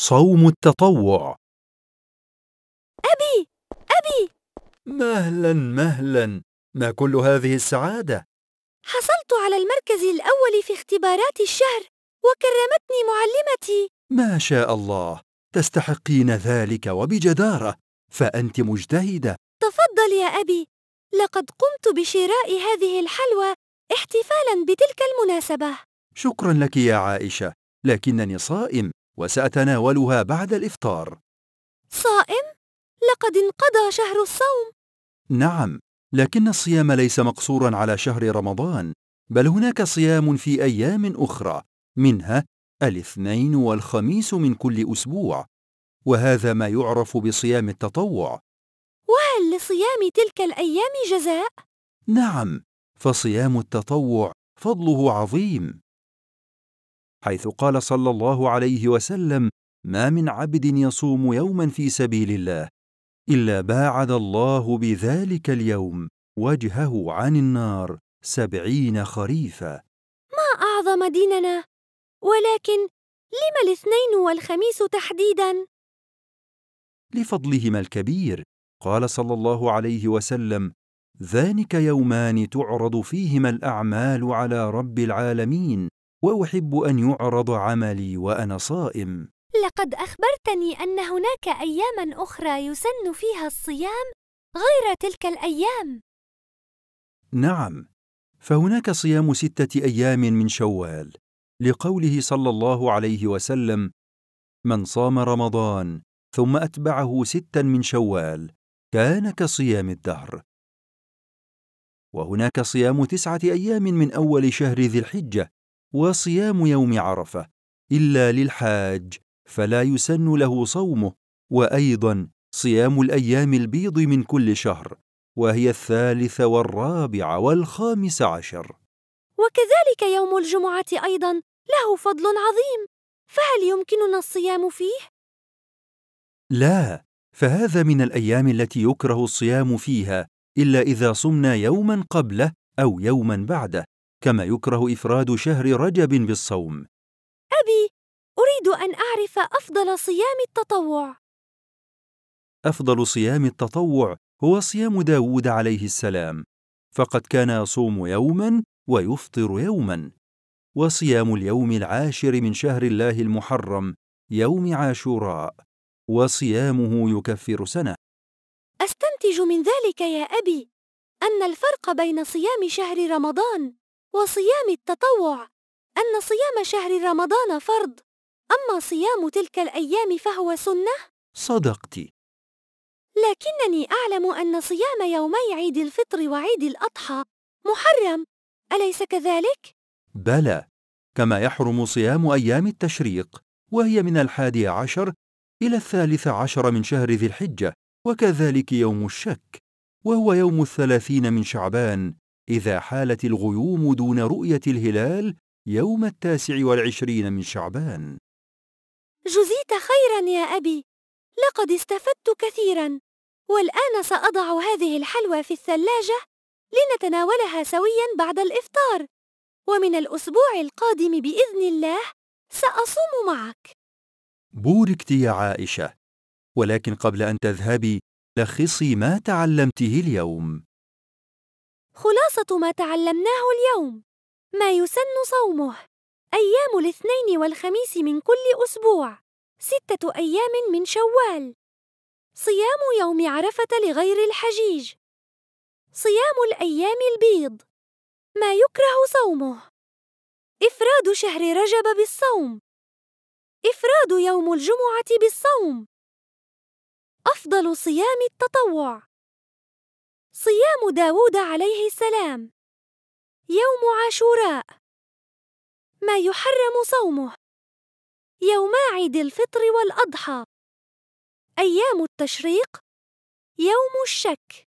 صوم التطوع أبي أبي مهلا مهلا ما كل هذه السعادة؟ حصلت على المركز الأول في اختبارات الشهر وكرمتني معلمتي ما شاء الله تستحقين ذلك وبجدارة فأنت مجتهدة تفضل يا أبي لقد قمت بشراء هذه الحلوى احتفالا بتلك المناسبة شكرا لك يا عائشة لكنني صائم وسأتناولها بعد الإفطار صائم؟ لقد انقضى شهر الصوم نعم لكن الصيام ليس مقصورا على شهر رمضان بل هناك صيام في أيام أخرى منها الاثنين والخميس من كل أسبوع وهذا ما يعرف بصيام التطوع وهل لصيام تلك الأيام جزاء؟ نعم فصيام التطوع فضله عظيم حيث قال صلى الله عليه وسلم ما من عبد يصوم يوما في سبيل الله الا باعد الله بذلك اليوم وجهه عن النار سبعين خريفا ما اعظم ديننا ولكن لم الاثنين والخميس تحديدا لفضلهما الكبير قال صلى الله عليه وسلم ذلك يومان تعرض فيهما الاعمال على رب العالمين واحب ان يعرض عملي وانا صائم لقد اخبرتني ان هناك اياما اخرى يسن فيها الصيام غير تلك الايام نعم فهناك صيام سته ايام من شوال لقوله صلى الله عليه وسلم من صام رمضان ثم اتبعه ستا من شوال كان كصيام الدهر وهناك صيام تسعه ايام من اول شهر ذي الحجه وصيام يوم عرفه الا للحاج فلا يسن له صومه وايضا صيام الايام البيض من كل شهر وهي الثالث والرابع والخامس عشر وكذلك يوم الجمعه ايضا له فضل عظيم فهل يمكننا الصيام فيه لا فهذا من الايام التي يكره الصيام فيها الا اذا صمنا يوما قبله او يوما بعده كما يكره إفراد شهر رجب بالصوم أبي أريد أن أعرف أفضل صيام التطوع أفضل صيام التطوع هو صيام داود عليه السلام فقد كان يصوم يوما ويفطر يوما وصيام اليوم العاشر من شهر الله المحرم يوم عاشوراء وصيامه يكفر سنه استنتج من ذلك يا ابي ان الفرق بين صيام شهر رمضان وصيام التطوع أن صيام شهر رمضان فرض أما صيام تلك الأيام فهو سنة؟ صدقت لكنني أعلم أن صيام يومي عيد الفطر وعيد الأضحى محرم أليس كذلك؟ بلى كما يحرم صيام أيام التشريق وهي من الحادي عشر إلى الثالث عشر من شهر ذي الحجة وكذلك يوم الشك وهو يوم الثلاثين من شعبان إذا حالت الغيوم دون رؤية الهلال يوم التاسع والعشرين من شعبان جزيت خيرا يا أبي لقد استفدت كثيرا والآن سأضع هذه الحلوى في الثلاجة لنتناولها سويا بعد الإفطار ومن الأسبوع القادم بإذن الله سأصوم معك بوركت يا عائشة ولكن قبل أن تذهبي لخصي ما تعلمته اليوم خلاصة ما تعلمناه اليوم ما يسن صومه أيام الاثنين والخميس من كل أسبوع ستة أيام من شوال صيام يوم عرفة لغير الحجيج صيام الأيام البيض ما يكره صومه إفراد شهر رجب بالصوم إفراد يوم الجمعة بالصوم أفضل صيام التطوع صيام داوود عليه السلام يوم عاشوراء ما يحرم صومه يوم عيد الفطر والأضحى أيام التشريق يوم الشك